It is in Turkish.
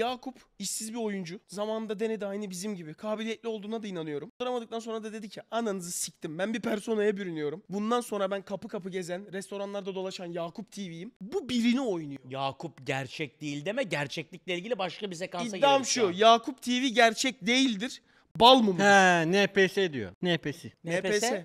Yakup işsiz bir oyuncu. Zamanında denedi aynı bizim gibi. Kabiliyetli olduğuna da inanıyorum. Duramadıktan sonra da dedi ki ananızı siktim. Ben bir personaya bürünüyorum. Bundan sonra ben kapı kapı gezen, restoranlarda dolaşan Yakup TV'yim. Bu birini oynuyor. Yakup gerçek değil deme. Gerçeklikle ilgili başka bir sekansa İddiam gireriz şu. şu Yakup TV gerçek değildir. Bal mı mı? He, NPS diyor. NPS. NPS.